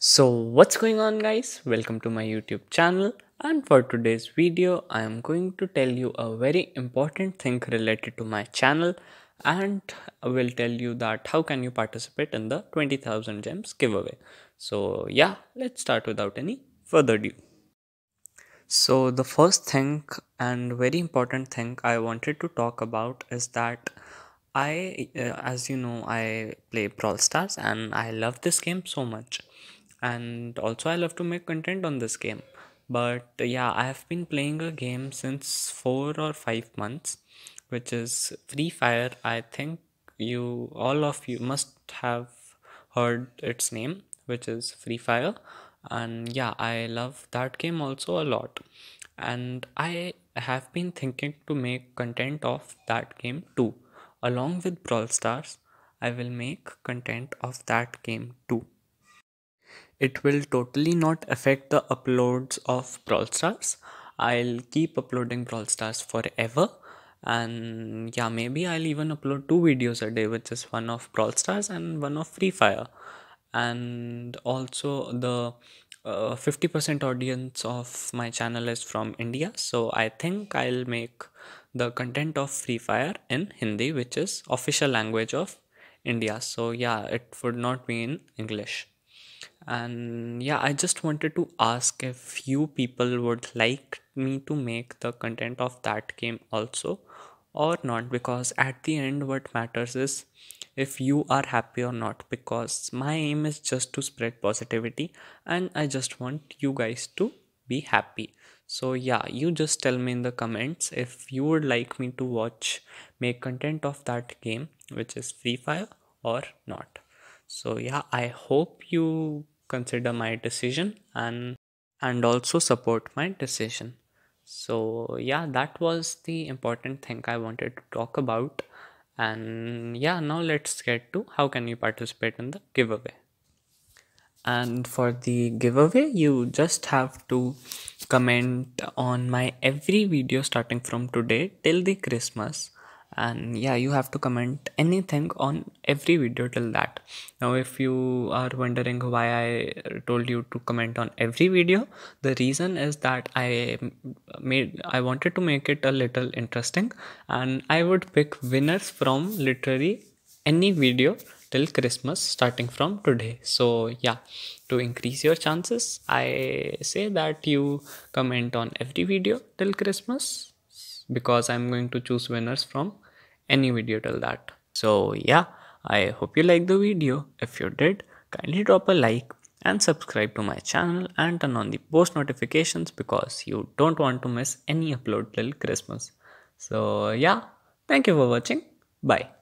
So what's going on guys? Welcome to my YouTube channel and for today's video I am going to tell you a very important thing related to my channel and I will tell you that how can you participate in the 20,000 gems giveaway. So yeah, let's start without any further ado. So the first thing and very important thing I wanted to talk about is that I, uh, as you know, I play Brawl Stars and I love this game so much and also I love to make content on this game. But yeah, I have been playing a game since four or five months, which is Free Fire. I think you all of you must have heard its name, which is Free Fire, and yeah, I love that game also a lot. And I have been thinking to make content of that game too, along with Brawl Stars. I will make content of that game too it will totally not affect the uploads of Brawl Stars. I'll keep uploading Brawl Stars forever and yeah maybe I'll even upload two videos a day which is one of Brawl Stars and one of Free Fire and also the 50% uh, audience of my channel is from India so I think I'll make the content of Free Fire in Hindi which is official language of India so yeah it would not be in English and yeah i just wanted to ask if you people would like me to make the content of that game also or not because at the end what matters is if you are happy or not because my aim is just to spread positivity and i just want you guys to be happy so yeah you just tell me in the comments if you would like me to watch make content of that game which is free fire or not so yeah i hope you consider my decision and and also support my decision so yeah that was the important thing i wanted to talk about and yeah now let's get to how can you participate in the giveaway and for the giveaway you just have to comment on my every video starting from today till the christmas and yeah you have to comment anything on every video till that now if you are wondering why i told you to comment on every video the reason is that i made i wanted to make it a little interesting and i would pick winners from literally any video till christmas starting from today so yeah to increase your chances i say that you comment on every video till christmas because I'm going to choose winners from any video till that. So yeah, I hope you liked the video. If you did, kindly drop a like and subscribe to my channel and turn on the post notifications because you don't want to miss any upload till Christmas. So yeah, thank you for watching. Bye.